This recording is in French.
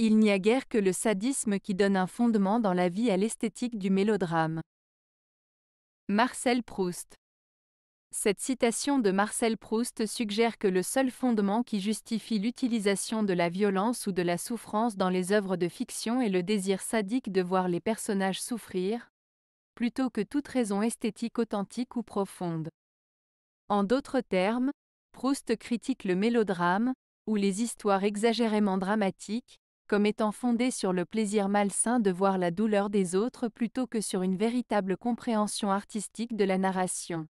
Il n'y a guère que le sadisme qui donne un fondement dans la vie à l'esthétique du mélodrame. Marcel Proust Cette citation de Marcel Proust suggère que le seul fondement qui justifie l'utilisation de la violence ou de la souffrance dans les œuvres de fiction est le désir sadique de voir les personnages souffrir, plutôt que toute raison esthétique authentique ou profonde. En d'autres termes, Proust critique le mélodrame, ou les histoires exagérément dramatiques, comme étant fondée sur le plaisir malsain de voir la douleur des autres plutôt que sur une véritable compréhension artistique de la narration.